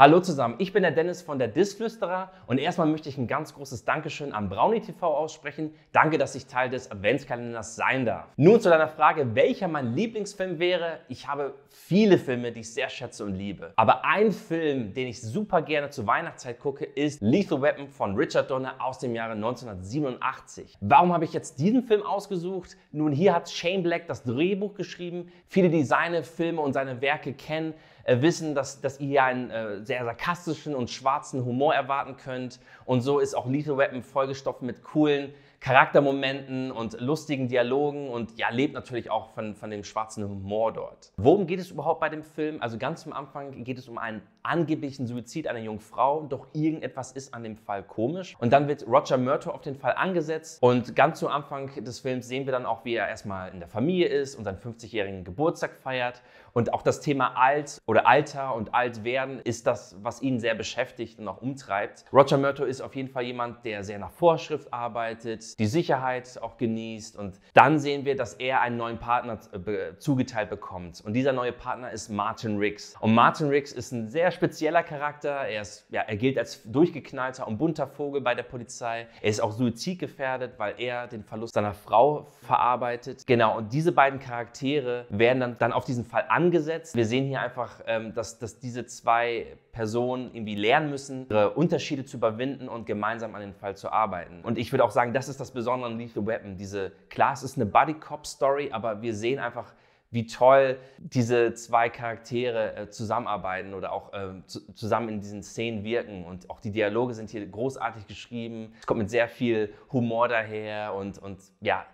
Hallo zusammen, ich bin der Dennis von der Disflüsterer und erstmal möchte ich ein ganz großes Dankeschön an Brownie TV aussprechen. Danke, dass ich Teil des Adventskalenders sein darf. Nun zu deiner Frage, welcher mein Lieblingsfilm wäre. Ich habe viele Filme, die ich sehr schätze und liebe. Aber ein Film, den ich super gerne zur Weihnachtszeit gucke, ist Lethal Weapon von Richard Donner aus dem Jahre 1987. Warum habe ich jetzt diesen Film ausgesucht? Nun, hier hat Shane Black das Drehbuch geschrieben. Viele, die seine Filme und seine Werke kennen, äh, wissen, dass, dass ihr einen äh, sehr sarkastischen und schwarzen Humor erwarten könnt. Und so ist auch Lethal Weapon vollgestopft mit coolen Charaktermomenten und lustigen Dialogen und ja, lebt natürlich auch von, von dem schwarzen Humor dort. Worum geht es überhaupt bei dem Film? Also ganz am Anfang geht es um einen angeblichen Suizid einer jungen Frau, doch irgendetwas ist an dem Fall komisch. Und dann wird Roger Murtaugh auf den Fall angesetzt und ganz zu Anfang des Films sehen wir dann auch, wie er erstmal in der Familie ist und seinen 50-jährigen Geburtstag feiert. Und auch das Thema alt oder Alter und Altwerden ist das, was ihn sehr beschäftigt und auch umtreibt. Roger Murtaugh ist auf jeden Fall jemand, der sehr nach Vorschrift arbeitet, die Sicherheit auch genießt. Und dann sehen wir, dass er einen neuen Partner äh, zugeteilt bekommt. Und dieser neue Partner ist Martin Riggs. Und Martin Riggs ist ein sehr spezieller Charakter. Er, ist, ja, er gilt als durchgeknallter und bunter Vogel bei der Polizei. Er ist auch suizidgefährdet, weil er den Verlust seiner Frau verarbeitet. Genau, und diese beiden Charaktere werden dann, dann auf diesen Fall angesetzt. Wir sehen hier einfach, ähm, dass, dass diese zwei Personen irgendwie lernen müssen, ihre Unterschiede zu überwinden und gemeinsam an den Fall zu arbeiten. Und ich würde auch sagen, das ist das Besondere an Lethal Weapon. Diese, klar, es ist eine Buddy-Cop-Story, aber wir sehen einfach, wie toll diese zwei Charaktere äh, zusammenarbeiten oder auch äh, zu, zusammen in diesen Szenen wirken. Und auch die Dialoge sind hier großartig geschrieben. Es kommt mit sehr viel Humor daher und, und ja,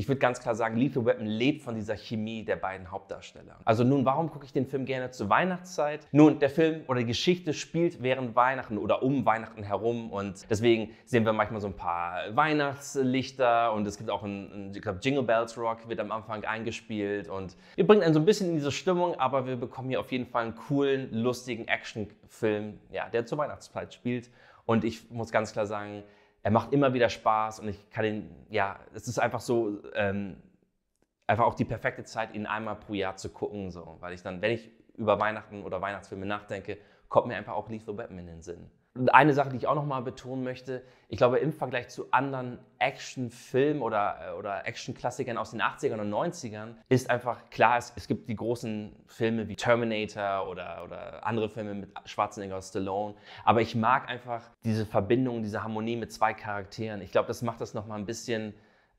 ich würde ganz klar sagen, Lethal Weapon lebt von dieser Chemie der beiden Hauptdarsteller. Also nun, warum gucke ich den Film gerne zur Weihnachtszeit? Nun, der Film oder die Geschichte spielt während Weihnachten oder um Weihnachten herum und deswegen sehen wir manchmal so ein paar Weihnachtslichter und es gibt auch ein, ich glaube, Jingle Bells Rock wird am Anfang eingespielt und wir bringen einen so ein bisschen in diese Stimmung, aber wir bekommen hier auf jeden Fall einen coolen, lustigen Actionfilm, ja, der zur Weihnachtszeit spielt und ich muss ganz klar sagen, er macht immer wieder Spaß und ich kann ihn, ja, es ist einfach so, ähm, einfach auch die perfekte Zeit, ihn einmal pro Jahr zu gucken, so, weil ich dann, wenn ich über Weihnachten oder Weihnachtsfilme nachdenke, kommt mir einfach auch Lethal Weapon in den Sinn eine Sache, die ich auch nochmal betonen möchte, ich glaube, im Vergleich zu anderen Actionfilmen oder, äh, oder Action-Klassikern aus den 80ern und 90ern ist einfach klar, es, es gibt die großen Filme wie Terminator oder, oder andere Filme mit Schwarzenegger und Stallone. Aber ich mag einfach diese Verbindung, diese Harmonie mit zwei Charakteren. Ich glaube, das macht das nochmal ein bisschen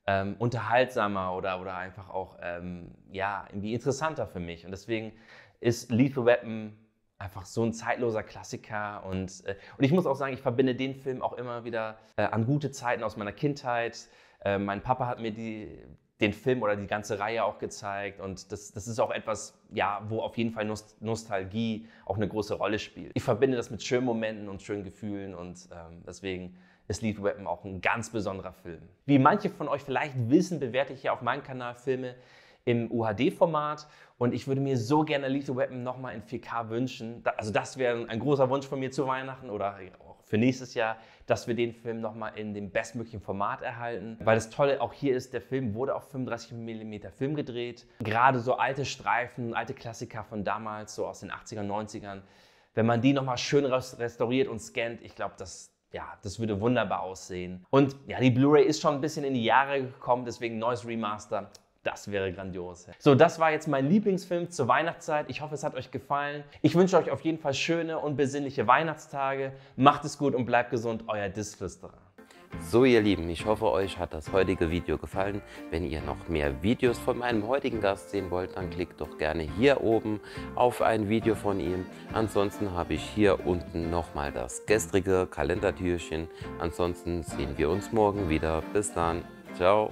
ähm, unterhaltsamer oder, oder einfach auch ähm, ja, irgendwie interessanter für mich. Und deswegen ist Lethal Weapon einfach so ein zeitloser Klassiker. Und, äh, und ich muss auch sagen, ich verbinde den Film auch immer wieder äh, an gute Zeiten aus meiner Kindheit. Äh, mein Papa hat mir die, den Film oder die ganze Reihe auch gezeigt. Und das, das ist auch etwas, ja, wo auf jeden Fall Nost Nostalgie auch eine große Rolle spielt. Ich verbinde das mit schönen Momenten und schönen Gefühlen und ähm, deswegen ist Lead Weapon auch ein ganz besonderer Film. Wie manche von euch vielleicht wissen, bewerte ich ja auf meinem Kanal Filme, im UHD-Format. Und ich würde mir so gerne Lethal Weapon nochmal in 4K wünschen. also das wäre ein großer Wunsch von mir zu Weihnachten oder auch für nächstes Jahr, dass wir den Film nochmal in dem bestmöglichen Format erhalten. Weil das Tolle auch hier ist, der Film wurde auf 35 mm Film gedreht. Gerade so alte Streifen, alte Klassiker von damals, so aus den 80ern, 90ern. Wenn man die nochmal schön restauriert und scannt, ich glaube, das, ja, das würde wunderbar aussehen. Und ja, die Blu-ray ist schon ein bisschen in die Jahre gekommen, deswegen neues Remaster das wäre grandios. So, das war jetzt mein Lieblingsfilm zur Weihnachtszeit. Ich hoffe, es hat euch gefallen. Ich wünsche euch auf jeden Fall schöne und besinnliche Weihnachtstage. Macht es gut und bleibt gesund, euer Disflüsterer. So ihr Lieben, ich hoffe euch hat das heutige Video gefallen. Wenn ihr noch mehr Videos von meinem heutigen Gast sehen wollt, dann klickt doch gerne hier oben auf ein Video von ihm. Ansonsten habe ich hier unten nochmal das gestrige Kalendertürchen. Ansonsten sehen wir uns morgen wieder. Bis dann. Ciao.